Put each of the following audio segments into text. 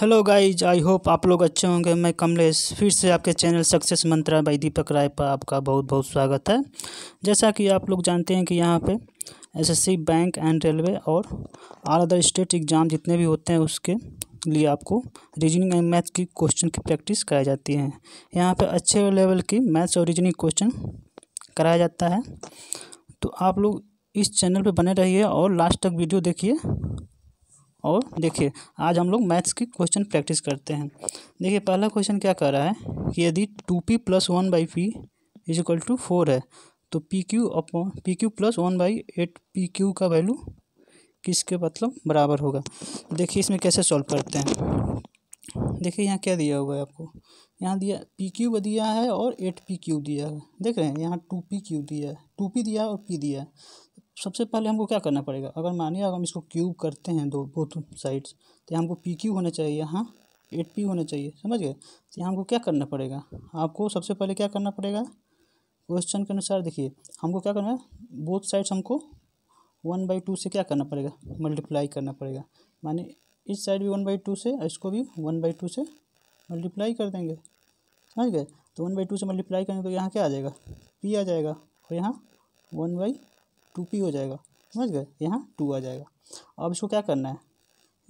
hello guys I hope आप लोग अच्छे होंगे मैं कमलेश फिर से आपके channel success mantra by Deepak Rai पर आपका बहुत बहुत स्वागत है जैसा कि आप लोग जानते हैं कि यहाँ पे एसएससी बैंक एंड रेलवे और आल अदर स्टेट एग्ज़ाम जितने भी होते हैं उसके लिए आपको रीजनिंग एंड मैथ की क्वेश्चन की प्रैक्टिस कराई जाती है यहाँ पर अच्छे लेवल की मैथ्स और रीजनिंग क्वेश्चन कराया जाता है तो आप लोग इस चैनल पर बने रहिए और लास्ट तक वीडियो देखिए और देखिए आज हम लोग मैथ्स की क्वेश्चन प्रैक्टिस करते हैं देखिए पहला क्वेश्चन क्या कर रहा है कि यदि two p plus one by p is equal to four है तो p q upon p q plus one by eight p q का वैल्यू किसके मतलब बराबर होगा देखिए इसमें कैसे सॉल्व करते हैं देखिए यहाँ क्या दिया हुआ है आपको यहाँ दिया पी क्यू दिया है और एट पी क्यू दिया है देख रहे हैं यहाँ टू पी क्यू दिया है टू पी दिया है और पी दिया है सबसे पहले हमको क्या करना पड़ेगा अगर मानिए अगर हम इसको क्यूब करते हैं दो बोथ साइड्स तो हमको पी क्यू होना चाहिए यहाँ एट पी होना चाहिए समझ गए तो यहाँ हमको क्या करना पड़ेगा आपको सबसे पहले क्या करना पड़ेगा क्वेश्चन के अनुसार देखिए हमको क्या करना है बोथ साइड्स हमको वन बाई टू से क्या करना पड़ेगा मल्टीप्लाई करना पड़ेगा माने इस साइड भी वन बाई टू से इसको भी वन बाई टू से मल्टीप्लाई कर देंगे समझ गए तो वन बाई टू से मल्टीप्लाई करेंगे तो यहाँ क्या आ जाएगा पी आ जाएगा और यहाँ वन बाई टू पी हो जाएगा समझ गए यहाँ टू आ जाएगा अब इसको क्या करना है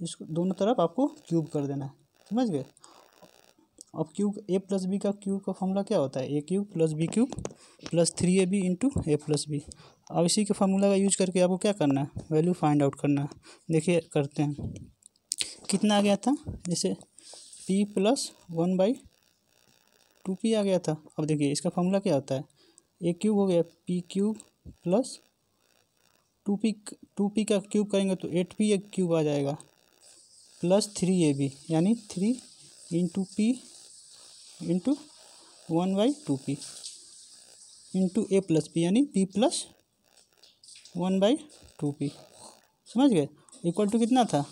इसको दोनों तरफ आपको क्यूब कर देना है समझ गए अब क्यूब ए प्लस बी का क्यूब का फॉर्मूला क्या होता है a cube plus b cube plus three a b into a plus b अब इसी के फार्मूला का यूज करके आपको क्या करना है वैल्यू फाइंड आउट करना है देखिए करते हैं कितना आ गया था जैसे p plus one by two p आ गया था अब देखिए इसका फार्मूला क्या होता है ए क्यूब हो गया p cube plus two p two p का क्यूब करेंगे तो एट पी एक क्यूब आ जाएगा प्लस थ्री ए बी यानी three into p into one by two p into a plus p यानी p plus one by two p समझ गए इक्वल टू कितना था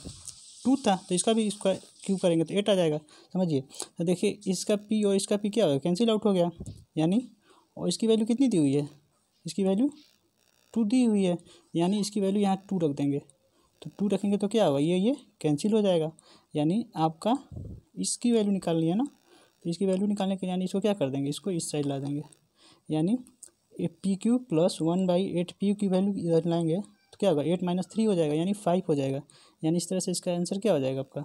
टू था तो इसका भी इसका क्यूब करेंगे तो एट आ जाएगा समझिए तो देखिए इसका पी और इसका पी क्या होगा कैंसिल आउट हो गया यानी और इसकी वैल्यू कितनी दी हुई है इसकी वैल्यू टू दी हुई है यानी इसकी वैल्यू यहाँ टू रख देंगे तो टू रखेंगे तो क्या होगा ये ये कैंसिल हो जाएगा यानी आपका इसकी वैल्यू निकालनी है ना तो इसकी वैल्यू निकालने के यानी इसको क्या कर देंगे इसको इस साइड ला देंगे यानी p q plus one by eight p की वैल्यू इधर लाएंगे तो क्या होगा एट माइनस थ्री हो जाएगा यानी फाइव हो जाएगा यानी इस तरह से इसका आंसर क्या हो जाएगा आपका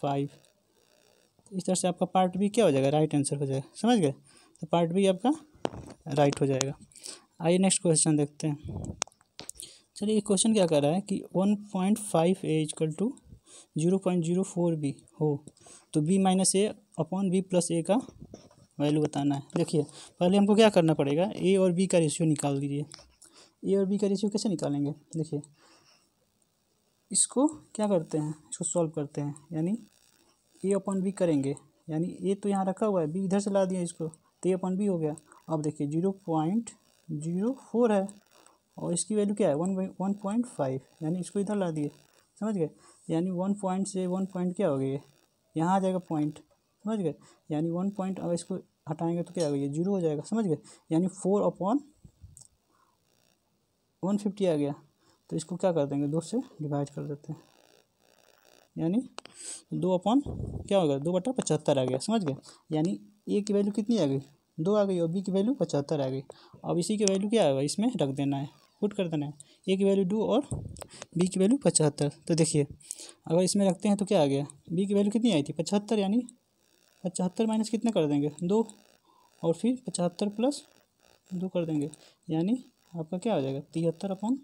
फाइव इस तरह से आपका पार्ट बी क्या हो जाएगा राइट आंसर हो जाएगा समझ गए तो पार्ट बी आपका राइट हो जाएगा आइए नेक्स्ट क्वेश्चन देखते हैं चलिए ये क्वेश्चन क्या कर रहा है कि one point five a equal to zero point zero four b हो तो b minus a upon b plus a का वैल्यू बताना है देखिए पहले हमको क्या करना पड़ेगा ए और बी का रेशियो निकाल दीजिए ए और बी का रेशियो कैसे निकालेंगे देखिए इसको क्या करते हैं इसको सॉल्व करते हैं यानी ए अपॉन बी करेंगे यानी ए तो यहाँ रखा हुआ है बी इधर से ला दिया इसको तो ए अपॉन बी हो गया अब देखिए जीरो पॉइंट जीरो फोर है और इसकी वैल्यू क्या है वन वन पॉइंट फाइव यानी इसको इधर ला दिए समझ गए यानी वन पॉइंट से वन पॉइंट क्या हो गई ये यहाँ आ जाएगा पॉइंट समझ गए यानी वन पॉइंट अगर इसको हटाएंगे तो क्या हो गया जीरो हो जाएगा समझ गए यानी फोर अपॉन वन फिफ्टी आ गया तो इसको क्या कर देंगे दो से डिवाइड कर देते हैं यानी दो अपॉन क्या हो गया दो बटा पचहत्तर आ गया समझ गए यानी ए की वैल्यू कितनी आ गई दो आ गई और बी की वैल्यू पचहत्तर आ गई अब इसी की वैल्यू क्या आएगा इसमें रख देना है पुट कर देना है ए की वैल्यू दो और बी की वैल्यू पचहत्तर तो देखिए अगर इसमें रखते हैं तो क्या आ गया बी की वैल्यू कितनी आई थी पचहत्तर यानी पचहत्तर माइनस कितना कर देंगे दो और फिर पचहत्तर प्लस दो कर देंगे यानी आपका क्या हो जाएगा तिहत्तर अपॉन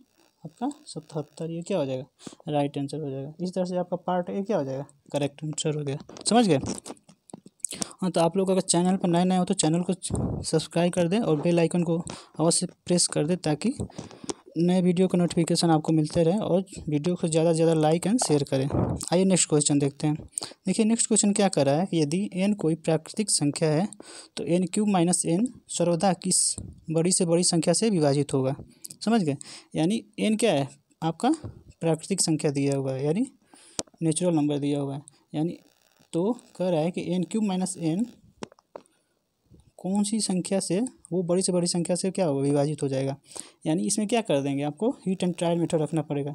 आपका सतहत्तर ये क्या हो जाएगा राइट आंसर हो जाएगा इस तरह से आपका पार्ट ए क्या हो जाएगा करेक्ट आंसर हो गया समझ गए हाँ तो आप लोग अगर चैनल पर नए नए हो तो चैनल को सब्सक्राइब कर दें और बेल आइकन को अवश्य प्रेस कर दें ताकि नए वीडियो का नोटिफिकेशन आपको मिलते रहे और वीडियो को ज़्यादा से ज़्यादा लाइक एंड शेयर करें आइए नेक्स्ट क्वेश्चन देखते हैं देखिए नेक्स्ट क्वेश्चन क्या कर रहा है यदि एन कोई प्राकृतिक संख्या है तो एन क्यूब माइनस एन सर्वदा किस बड़ी से बड़ी संख्या से विभाजित होगा समझ गए यानी एन क्या है आपका प्राकृतिक संख्या दिया हुआ है यानी नेचुरल नंबर दिया हुआ है यानी तो कह रहा है कि एन क्यूब माइनस एन कौन सी संख्या से वो बड़ी से बड़ी संख्या से क्या होगा विभाजित हो जाएगा यानी इसमें क्या कर देंगे आपको हीट एंड ट्रायल मेथड रखना पड़ेगा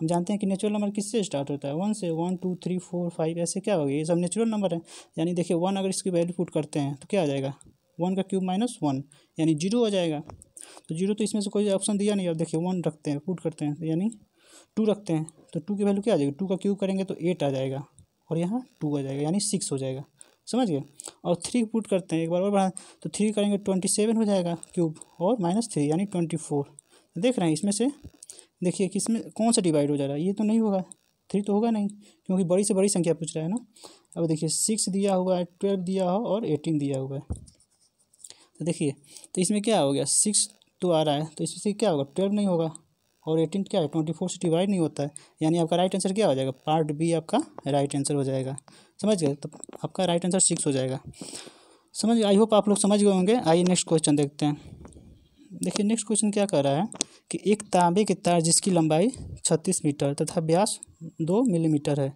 हम जानते हैं कि नेचुरल नंबर किससे स्टार्ट होता है वन से one two three four five ऐसे क्या होगा ये सब नेचुरल नंबर है यानी देखिए वन अगर इसकी वैल्यू पुट करते हैं तो क्या आ जाएगा वन का क्यूब माइनस वन यानी जीरो हो जाएगा तो जीरो तो इसमें से कोई ऑप्शन दिया नहीं अब देखिए वन रखते हैं पुट करते हैं यानी टू रखते हैं तो टू की वैल्यू क्या आ जाएगी टू का क्यूब करेंगे तो एट आ जाएगा और यहाँ टू आ जाएगा यानी सिक्स हो जाएगा समझ गए और थ्री पुट करते हैं एक बार और बढ़ा तो थ्री करेंगे ट्वेंटी सेवन हो जाएगा क्यूब और माइनस थ्री यानी ट्वेंटी फोर देख रहे हैं इसमें से देखिए किस में कौन सा डिवाइड हो जा रहा है ये तो नहीं होगा थ्री तो होगा नहीं क्योंकि बड़ी से बड़ी संख्या पूछ रहा है ना अब देखिए सिक्स दिया हुआ है ट्वेल्व दिया हो और एटीन दिया हुआ है तो देखिए तो इसमें क्या हो गया सिक्स तो आ रहा है तो इसमें से क्या होगा ट्वेल्व नहीं होगा और एटीन क्या है ट्वेंटी फोर से डिवाइड नहीं होता है यानी आपका राइट आंसर क्या हो जाएगा पार्ट बी आपका राइट आंसर हो जाएगा समझ गए तो आपका राइट आंसर सिक्स हो जाएगा समझ आई होप आप लोग समझ गए होंगे आइए नेक्स्ट क्वेश्चन देखते हैं देखिए नेक्स्ट क्वेश्चन क्या कर रहा है कि एक तांबे की तार जिसकी लंबाई छत्तीस मीटर तथा व्यास दो मिलीमीटर है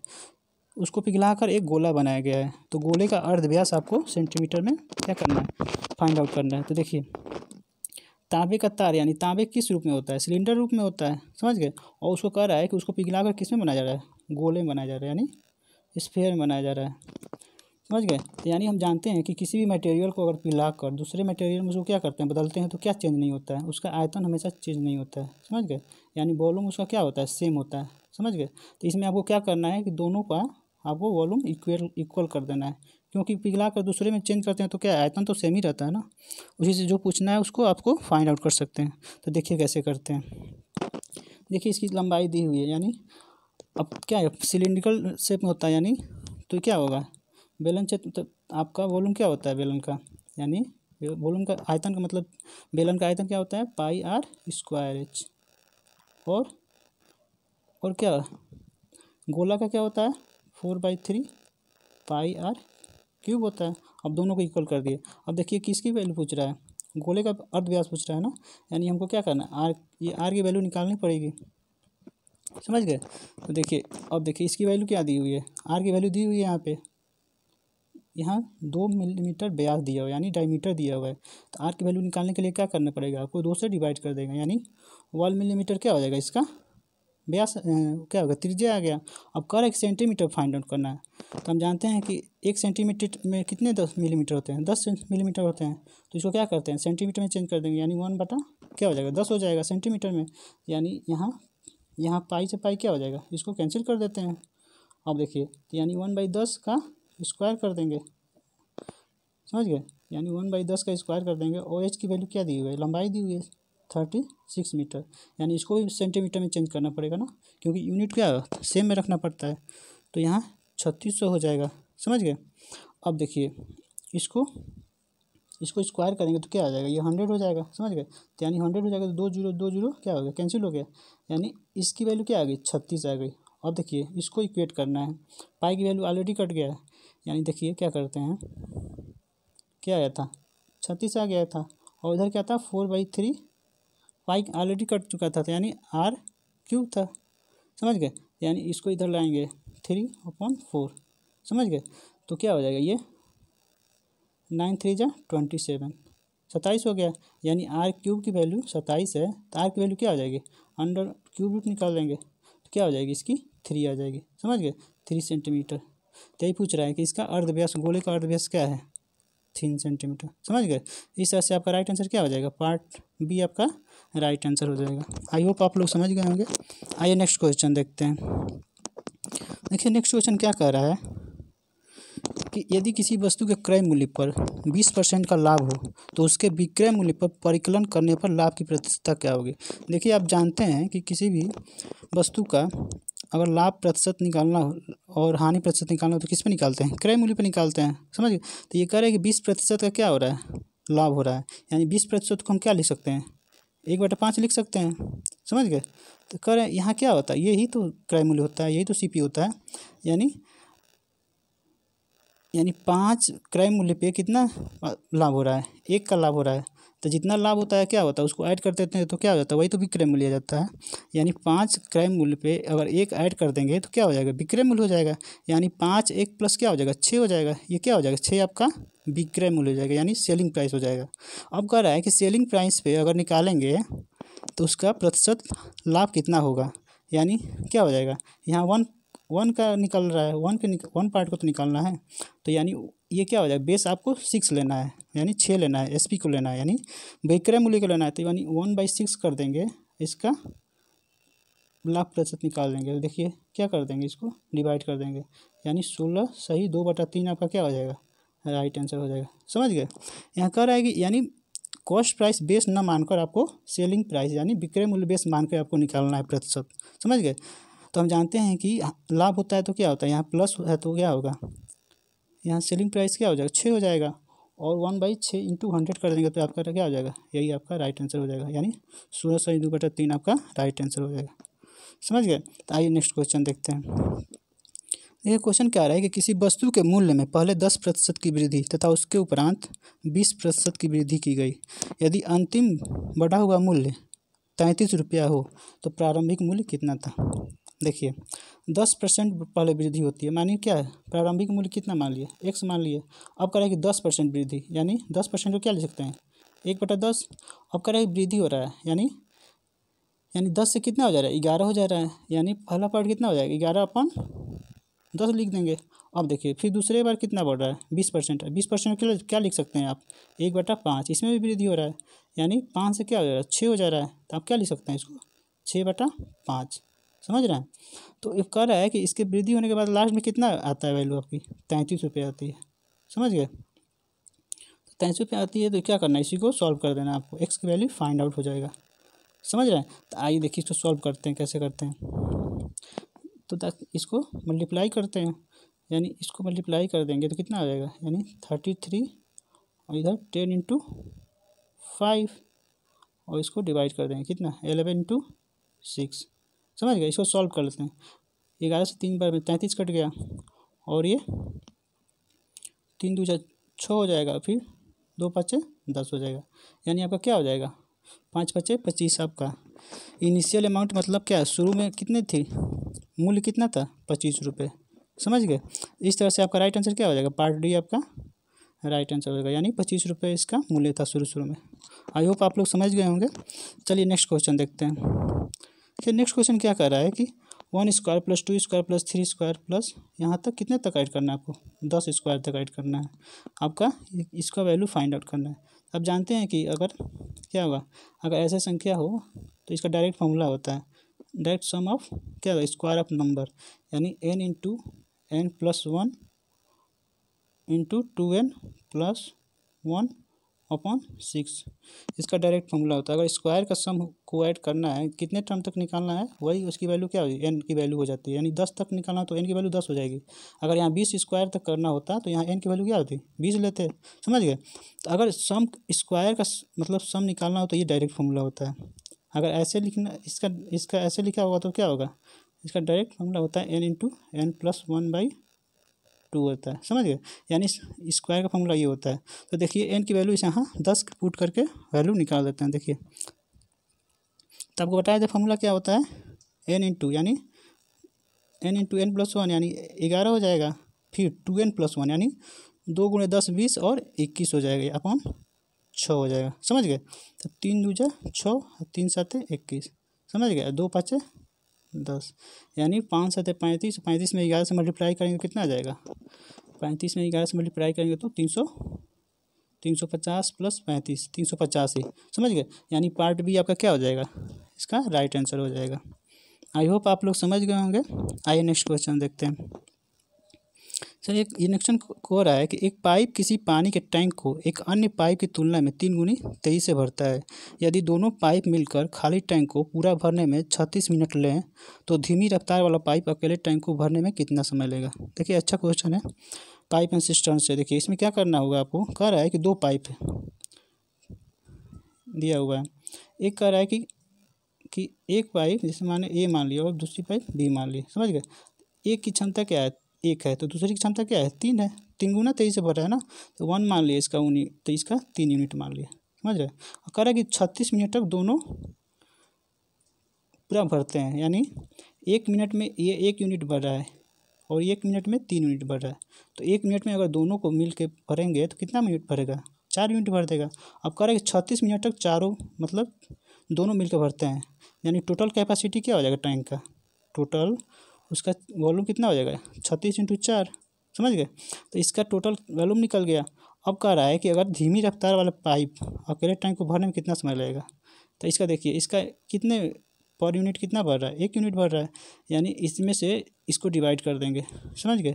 उसको पिघलाकर एक गोला बनाया गया है तो गोले का अर्ध व्यास आपको सेंटीमीटर में क्या करना है फाइंड आउट करना है तो देखिए तांबे का तार यानी तांबे किस रूप में होता है सिलेंडर रूप में होता है समझ गए और उसको कह रहा है कि उसको पिघलाकर किस में बनाया जा रहा है गोले में बनाया जा रहा है यानी स्फेयर में बनाया जा रहा है समझ गए तो यानी हम जानते हैं कि किसी भी मटेरियल को अगर पिघला कर दूसरे मटेरियल में उसको क्या करते हैं बदलते हैं तो क्या चेंज नहीं होता है उसका आयतन हमेशा चेंज नहीं होता है समझ गए यानी वॉलूम उसका क्या होता है सेम होता है समझ गए तो इसमें आपको क्या करना है कि दोनों का आपको वॉलूम इक्वल इक्वल कर देना है क्योंकि पिघला कर दूसरे में चेंज करते हैं तो क्या आयतन तो सेम ही रहता है ना उसी से जो पूछना है उसको आपको फाइंड आउट कर सकते हैं तो देखिए कैसे करते हैं देखिए इसकी लंबाई दी हुई है यानी अब क्या है सिलिंड्रिकल शेप में होता है यानी तो क्या होगा बेलन क्षेत्र तो आपका वॉल्यूम क्या होता है बेलन का यानी वॉल्यूम का आयतन का मतलब बेलन का आयतन क्या होता है पाई आर स्क्वायर एच और और क्या गोला का क्या होता है four by three pi r cube होता है अब दोनों को इक्वल कर दिए अब देखिए किसकी वैल्यू पूछ रहा है गोले का अर्ध व्यास पूछ रहा है ना यानी हमको क्या करना है आर ये आर की वैल्यू निकालनी पड़ेगी समझ गए तो देखिए अब देखिए इसकी वैल्यू क्या दी हुई है आर की वैल्यू दी हुई है यहाँ पे यहाँ दो मिलीमीटर ब्याज दिया हुआ है यानी डायमीटर दिया हुआ है तो आर की वैल्यू निकालने के लिए क्या करना पड़ेगा आपको दो से डिवाइड कर देगा यानी वन मिलीमीटर क्या हो जाएगा इसका व्यास क्या होगा त्रिज्या आ गया अब कर एक सेंटीमीटर फाइंड आउट करना है तो हम जानते हैं कि एक सेंटीमीटर में कितने दस मिलीमीटर होते हैं दस मिलीमीटर होते हैं तो इसको क्या करते हैं सेंटीमीटर में चेंज कर देंगे यानी वन बटा क्या हो जाएगा दस हो जाएगा सेंटीमीटर में यानी यहाँ यहाँ पाई से पाई क्या हो जाएगा इसको कैंसिल कर देते हैं अब देखिए तो यानी वन बाई दस का स्क्वायर कर देंगे समझ गए यानी वन बाई दस का स्क्वायर कर देंगे और एच की वैल्यू क्या दी हुई है लंबाई दी हुई है थर्टी सिक्स मीटर यानी इसको भी सेंटीमीटर में चेंज करना पड़ेगा ना क्योंकि यूनिट क्या सेम में रखना पड़ता है तो यहाँ छत्तीस सौ हो जाएगा समझ गए अब देखिए इसको इसको स्क्वायर करेंगे तो क्या आ जाएगा ये हंड्रेड हो जाएगा समझ गए तो यानी हंड्रेड हो जाएगा तो दो जीरो दो जीरो क्या हो गया कैंसिल हो गया यानी इसकी वैल्यू क्या आ गई छत्तीस आ गई अब देखिए इसको इक्वेट करना है पाई की वैल्यू ऑलरेडी कट गया है यानी देखिए क्या करते हैं क्या आया था छत्तीस आ गया था और इधर क्या था four by three y already cut चुका था तो यानी आर क्यूब था समझ गए यानी इसको इधर लाएंगे थ्री अपॉन फोर समझ गए तो क्या हो जाएगा ये नाइन थ्री जा ट्वेंटी सेवन सत्ताईस हो गया यानी आर क्यूब की वैल्यू सत्ताईस है तो आर की वैल्यू क्या हो जाएगी अंडर क्यूब रूट निकाल लेंगे तो क्या हो जाएगी इसकी थ्री आ जाएगी समझ गए थ्री सेंटीमीटर तो यही पूछ रहा है कि इसका अर्धव्यास गोले का अर्धव्यास क्या है तीन सेंटीमीटर समझ गए इस तरह से आपका राइट आंसर क्या हो जाएगा पार्ट बी आपका राइट आंसर हो जाएगा आई होप आप लोग समझ गए होंगे आइए नेक्स्ट क्वेश्चन देखते हैं देखिए नेक्स्ट क्वेश्चन क्या कह रहा है कि यदि किसी वस्तु के क्रय मूल्य पर बीस परसेंट का लाभ हो तो उसके विक्रय मूल्य पर परिकलन करने पर लाभ की प्रतिशतता क्या होगी देखिए आप जानते हैं कि किसी भी वस्तु का अगर लाभ प्रतिशत निकालना हो और हानि प्रतिशत निकालना हो तो किस पर निकालते हैं क्रय मूल्य पर निकालते हैं समझिए तो ये कह रहे हैं कि बीस प्रतिशत का क्या हो रहा है लाभ हो रहा है यानी बीस प्रतिशत को हम क्या लिख सकते हैं एक बटा पाँच लिख सकते हैं समझ गए तो कर यहाँ क्या होता है यही तो क्रय मूल्य होता है यही तो सी होता है यानी यानी पाँच क्रय मूल्य पे कितना लाभ हो रहा है एक का लाभ हो रहा है तो जितना लाभ होता है क्या होता है उसको ऐड कर देते हैं तो क्या हो जाता है वही तो विक्रय मूल्य जाता है यानी पाँच क्रय मूल्य पे अगर एक ऐड कर देंगे तो क्या हो जाएगा विक्रय मूल्य हो जाएगा यानी पाँच एक प्लस क्या हो जाएगा छः हो जाएगा ये क्या हो जाएगा छः आपका विक्रय मूल्य हो जाएगा यानी सेलिंग प्राइस हो जाएगा अब कह रहा है कि सेलिंग प्राइस पर अगर निकालेंगे तो उसका प्रतिशत लाभ कितना होगा यानी क्या हो जाएगा यहाँ वन वन का निकल रहा है वन के निक वन पार्ट को तो निकालना है तो यानी ये क्या हो जाएगा बेस आपको सिक्स लेना है यानी छः लेना है एसपी को लेना है यानी विक्रय मूल्य को लेना है तो यानी वन बाई सिक्स कर देंगे इसका लाख प्रतिशत निकाल देंगे देखिए क्या कर देंगे इसको डिवाइड कर देंगे यानी सोलह सही दो बटा तीन आपका क्या हो जाएगा राइट आंसर हो जाएगा समझ गए यहाँ कह रहा है कि यानी कॉस्ट प्राइस बेस ना मानकर आपको सेलिंग प्राइस यानी विक्रय मूल्य बेस मानकर आपको निकालना है प्रतिशत समझ गए तो हम जानते हैं कि लाभ होता है तो क्या होता है यहाँ प्लस है तो क्या होगा यहाँ सेलिंग प्राइस क्या हो जाएगा छः हो जाएगा और वन बाई छः इंटू हंड्रेड कर देंगे तो आपका क्या हो जाएगा यही आपका राइट आंसर हो जाएगा यानी सोलह सौ इंटू बटा तीन आपका राइट आंसर हो जाएगा समझ गए तो आइए नेक्स्ट क्वेश्चन देखते हैं यह क्वेश्चन क्या रहा है कि किसी वस्तु के मूल्य में पहले दस प्रतिशत की वृद्धि तथा उसके उपरांत बीस प्रतिशत की वृद्धि की गई यदि अंतिम बढ़ा हुआ मूल्य तैंतीस रुपया हो तो प्रारंभिक मूल्य कितना था देखिए दस परसेंट पहले वृद्धि होती है मानिए क्या है प्रारंभिक मूल्य कितना मान लिए एक्स मान लिए अब करें कि दस परसेंट वृद्धि यानी दस परसेंट को क्या ले सकते हैं एक बटा दस अब करें कि वृद्धि हो रहा है यानी यानी दस से कितना हो जा रहा है ग्यारह हो जा रहा है यानी पहला पार्ट कितना हो जाएगा ग्यारह अपन दस लिख देंगे अब देखिए फिर दूसरे बार कितना बढ़ रहा है बीस परसेंट बीस परसेंट के लिए क्या लिख सकते हैं आप एक बटा पाँच इसमें भी वृद्धि हो रहा है यानी पाँच से क्या हो जा रहा है छः हो जा रहा है तो आप क्या लिख सकते हैं इसको छः बटा पाँच समझ रहे हैं तो कह रहा है कि इसके वृद्धि होने के बाद लास्ट में कितना आता है वैल्यू आपकी तैंतीस रुपये आती है समझ गए तो तैंतीस रुपये आती है तो क्या करना है इसी को सॉल्व कर देना आपको एक्स की वैल्यू फाइंड आउट हो जाएगा समझ रहे हैं तो आइए देखिए इसको सॉल्व करते हैं कैसे करते हैं तो इसको मल्टीप्लाई करते हैं यानी इसको मल्टीप्लाई कर देंगे तो कितना आ जाएगा यानी थर्टी थ्री और इधर टेन इंटू फाइव और इसको डिवाइड कर देंगे कितना एलेवन इंटू सिक्स समझ गए इसको सॉल्व कर लेते हैं ग्यारह से तीन बार में तैंतीस कट गया और ये तीन दो चार छः हो जाएगा फिर दो पाँचे दस हो जाएगा यानी आपका क्या हो जाएगा पाँच पाँचे पच्चीस आपका इनिशियल अमाउंट मतलब क्या है शुरू में कितने थी मूल्य कितना था पच्चीस रुपये समझ गए इस तरह से आपका राइट आंसर क्या हो जाएगा पार्ट डी आपका राइट आंसर हो जाएगा यानी पच्चीस रुपये इसका मूल्य था शुरू शुरू में आई होप आप लोग समझ गए होंगे चलिए नेक्स्ट क्वेश्चन देखते हैं फिर नेक्स्ट क्वेश्चन क्या कह रहा है कि one square plus two square plus three square plus यहाँ तक कितने तक ऐड करना है आपको दस स्क्वायर तक ऐड करना है आपका इसका वैल्यू फाइंड आउट करना है आप जानते हैं कि अगर क्या होगा अगर ऐसे संख्या हो तो इसका डायरेक्ट फॉर्मूला होता है डायरेक्ट सम ऑफ क्या होगा स्क्वायर ऑफ नंबर यानी n into n plus one into two n plus one upon six इसका डायरेक्ट फॉर्मूला होता है अगर स्क्वायर का सम को ऐड करना है कितने टर्म तक निकालना है वही उसकी वैल्यू क्या होगी एन की वैल्यू हो जाती है यानी दस तक निकालना तो एन की वैल्यू दस हो जाएगी अगर यहाँ बीस स्क्वायर तक करना होता तो यहाँ एन की वैल्यू क्या होती बीस लेते समझ गए तो अगर सम स्क्वायर का मतलब सम निकालना हो तो ये डायरेक्ट फॉर्मूला होता है अगर ऐसे लिखना इसका इसका ऐसे लिखा होगा तो क्या होगा इसका डायरेक्ट फॉर्मूला होता है n into n plus one by two होता है समझ गए यानी स्क्वायर का फॉर्मूला ये होता है तो देखिए एन की वैल्यू इसे यहाँ दस पुट करके वैल्यू निकाल देते हैं देखिए तो आपको बताया था फॉर्मूला क्या होता है एन इन टू यानी n two n plus one यानी ग्यारह हो जाएगा फिर टू एन प्लस वन यानी दो गुणे दस बीस और इक्कीस हो जाएगा अपॉन छः हो जाएगा समझ गए तो तीन दूजा छः तीन सात इक्कीस समझ गए दो पाँच दस यानी पाँच सत पैंतीस पैंतीस में ग्यारह से मल्टीप्लाई करेंगे तो कितना आ जाएगा पैंतीस में ग्यारह से मल्टीप्लाई करेंगे तो तीन सौ तीन सौ पचास प्लस पैंतीस तीन सौ पचास ही समझ गए यानी पार्ट बी आपका क्या हो जाएगा इसका राइट आंसर हो जाएगा आई होप आप लोग समझ गए होंगे आइए नेक्स्ट क्वेश्चन देखते हैं सर एक इंडक्शन कह रहा है कि एक पाइप किसी पानी के टैंक को एक अन्य पाइप की तुलना में तीन गुनी तेजी से भरता है यदि दोनों पाइप मिलकर खाली टैंक को पूरा भरने में छत्तीस मिनट लें तो धीमी रफ्तार वाला पाइप अकेले टैंक को भरने में कितना समय लेगा देखिए अच्छा क्वेश्चन है पाइप सिस्टम से देखिए इसमें क्या करना होगा आपको कह रहा है कि दो पाइप दिया हुआ है एक कह रहा है कि कि एक पाइप जैसे माने ए मान लिया और दूसरी पाइप बी मान ली समझ गए एक की क्षमता क्या है एक है तो दूसरे की क्षमता क्या है तीन है तीन गुना तेईस से भर रहा है ना तो वन मान लिया इसका उन्नीस तो इसका तीन यूनिट मान लिया समझ रहे और कह रहा है कि छत्तीस मिनट तक दोनों पूरा भरते हैं यानी एक मिनट में ये एक यूनिट भर रहा है और एक मिनट में तीन यूनिट भर रहा है तो एक मिनट में अगर दोनों को मिल के भरेंगे तो कितना मिनट भरेगा चार यूनिट भर देगा अब कह रहा है कि छत्तीस मिनट तक चारों मतलब दोनों मिलकर भरते हैं यानी टोटल कैपेसिटी क्या हो जाएगा टैंक का टोटल उसका वॉल्यूम कितना हो जाएगा छत्तीस इंटू चार समझ गए तो इसका टोटल वॉल्यूम निकल गया अब कह रहा है कि अगर धीमी रफ्तार वाला पाइप अकेले टैंक को भरने में कितना समय लगेगा तो इसका देखिए इसका कितने पर यूनिट कितना भर रहा है एक यूनिट भर रहा है यानी इसमें से इसको डिवाइड कर देंगे समझ गए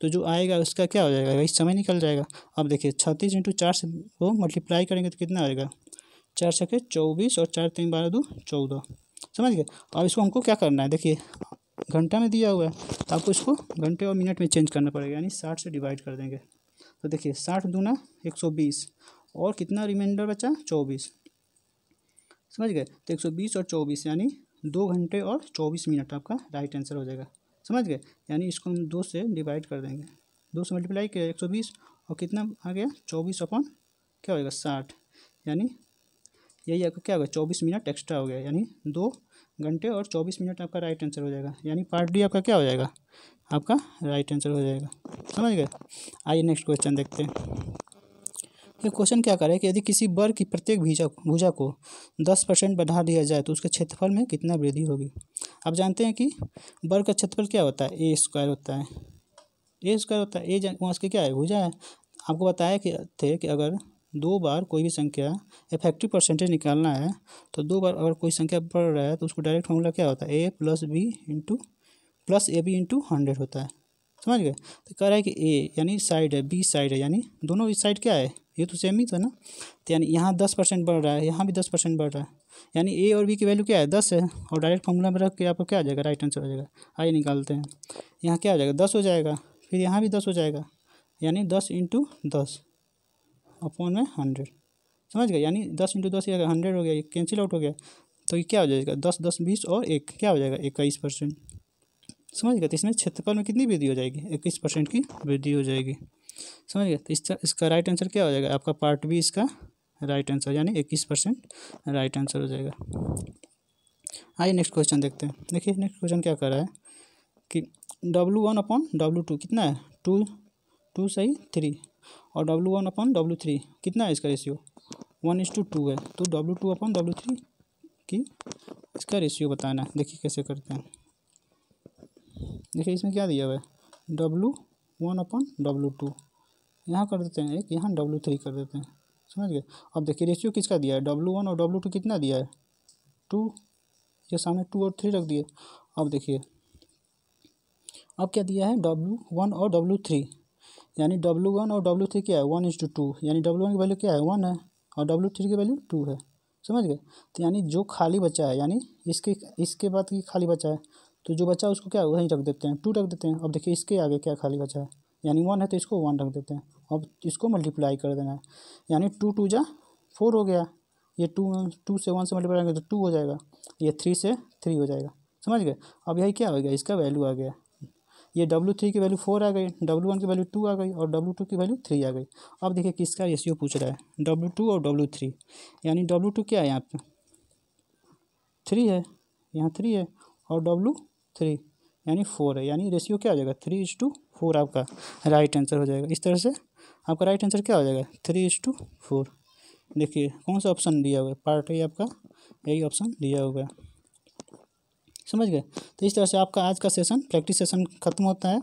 तो जो आएगा उसका क्या हो जाएगा इस समय निकल जाएगा अब देखिए छत्तीस इंटू चार से वो मल्टीप्लाई करेंगे तो कितना आएगा चार सके चौबीस और चार तीन बारह दो चौदह समझ गए अब इसको हमको क्या करना है देखिए घंटा में दिया हुआ है तो आपको इसको घंटे और मिनट में चेंज करना पड़ेगा यानी साठ से डिवाइड कर देंगे तो देखिए साठ दूना एक सौ बीस और कितना रिमाइंडर बचा चौबीस समझ गए तो एक सौ बीस और चौबीस यानी दो घंटे और चौबीस मिनट आपका राइट आंसर हो जाएगा समझ गए यानी इसको हम दो से डिवाइड कर देंगे दो से मल्टीप्लाई किया एक सौ बीस और कितना आ गया चौबीस अपॉन क्या होगा साठ यानी यही आपका क्या होगा चौबीस मिनट एक्स्ट्रा हो गया यानी दो घंटे और चौबीस मिनट आपका राइट आंसर हो जाएगा यानी पार्ट डी आपका क्या हो जाएगा आपका राइट आंसर हो जाएगा समझ गए आइए नेक्स्ट क्वेश्चन देखते हैं ये क्वेश्चन क्या करें कि यदि किसी वर्ग की प्रत्येक भीजा भूजा को दस परसेंट बढ़ा दिया जाए तो उसके क्षेत्रफल में कितना वृद्धि होगी आप जानते हैं कि वर्ग का क्षेत्रफल क्या होता है ए स्क्वायर होता है ए स्क्वायर होता है ए वहाँ उसके क्या है भूजा है आपको बताया कि थे कि अगर दो बार कोई भी संख्या इफेक्टिव परसेंटेज निकालना है तो दो बार अगर कोई संख्या बढ़ रहा है तो उसको डायरेक्ट फॉर्मूला क्या होता है a plus b into plus a b into hundred होता है समझ गए तो कह रहा है कि ए यानी साइड है बी साइड है यानी दोनों इस साइड क्या है ये तो सेम ही था ना तो यानी यहाँ दस परसेंट बढ़ रहा है यहाँ भी दस परसेंट बढ़ रहा है यानी ए और बी की वैल्यू क्या है दस है और डायरेक्ट फॉर्मूला में रख के आपको क्या आ जाएगा राइट आंसर हो जाएगा आइए निकालते हैं यहाँ क्या आ जाएगा दस हो जाएगा फिर यहाँ भी दस हो जाएगा यानी दस इंटू दस अपॉन में हंड्रेड समझ गए यानी दस इंटू दस या हंड्रेड हो गया ये कैंसिल आउट हो गया तो ये क्या हो जाएगा दस दस बीस और एक क्या हो जाएगा इक्कीस परसेंट समझ गए तो इसमें क्षेत्रफल में कितनी वृद्धि हो जाएगी इक्कीस परसेंट की वृद्धि हो जाएगी समझ गए तो इसका इसका राइट आंसर क्या हो जाएगा आपका पार्ट बी इसका राइट आंसर यानी इक्कीस परसेंट राइट आंसर हो जाएगा आइए नेक्स्ट क्वेश्चन देखते हैं देखिए नेक्स्ट क्वेश्चन क्या कर रहा है कि W one upon W two कितना है टू टू सही थ्री और W one upon W three कितना है इसका ratio one is to two है तो W two upon W three की इसका रेशियो बताना है देखिए कैसे करते हैं देखिए इसमें क्या दिया हुआ है W one upon W two यहाँ कर देते हैं एक यहाँ डब्लू थ्री कर देते हैं समझ गए अब देखिए रेशियो किसका दिया है डब्लू वन और डब्लू टू कितना दिया है टू ये सामने टू और थ्री रख दिए अब देखिए अब क्या दिया है डब्लू वन और डब्लू थ्री यानी डब्लू वन और डब्लू थ्री क्या है वन इज टू टू यानी डब्लू वन की वैल्यू क्या है वन है और डब्लू थ्री की वैल्यू टू है समझ गए तो यानी जो खाली बचा है यानी इसके इसके बाद की खाली बचा है तो जो बचा है उसको क्या वहीं रख देते हैं टू रख देते हैं अब देखिए इसके आगे क्या खाली बचा है यानी वन है तो इसको वन रख देते हैं अब इसको मल्टीप्लाई कर देना है यानी टू टू जा फोर हो गया ये टू टू से वन से मल्टीप्लाई करेंगे तो टू हो जाएगा ये थ्री से थ्री हो जाएगा समझ गए अब यही क्या हो गया इसका वैल्यू आ गया ये डब्ल्यू थ्री की वैल्यू फोर आ गई डब्ल्यू वन की वैल्यू टू आ गई और डब्ल्यू टू की वैल्यू थ्री आ गई अब देखिए किसका रेशियो पूछ रहा है डब्ल्यू टू और डब्ल्यू थ्री यानी डब्ल्यू टू क्या है यहाँ पे थ्री है यहाँ थ्री है और डब्ल्यू थ्री यानी फोर है यानी रेशियो क्या हो जाएगा थ्री इज टू फोर आपका राइट आंसर हो जाएगा इस तरह से आपका राइट आंसर क्या हो जाएगा थ्री इज टू फोर देखिए कौन सा ऑप्शन दिया हुआ है पार्ट ए आपका यही ऑप्शन दिया हुआ है समझ गए तो इस तरह से आपका आज का सेशन प्रैक्टिस सेशन खत्म होता है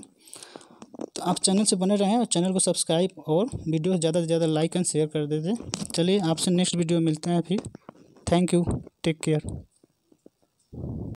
तो आप चैनल से बने रहें और चैनल को सब्सक्राइब और वीडियो ज़्यादा से ज़्यादा लाइक एंड शेयर कर देते चलिए आपसे नेक्स्ट वीडियो मिलते हैं फिर थैंक यू टेक केयर